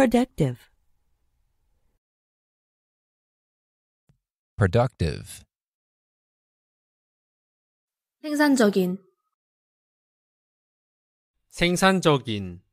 Productive. Productive. 생산적인 생산적인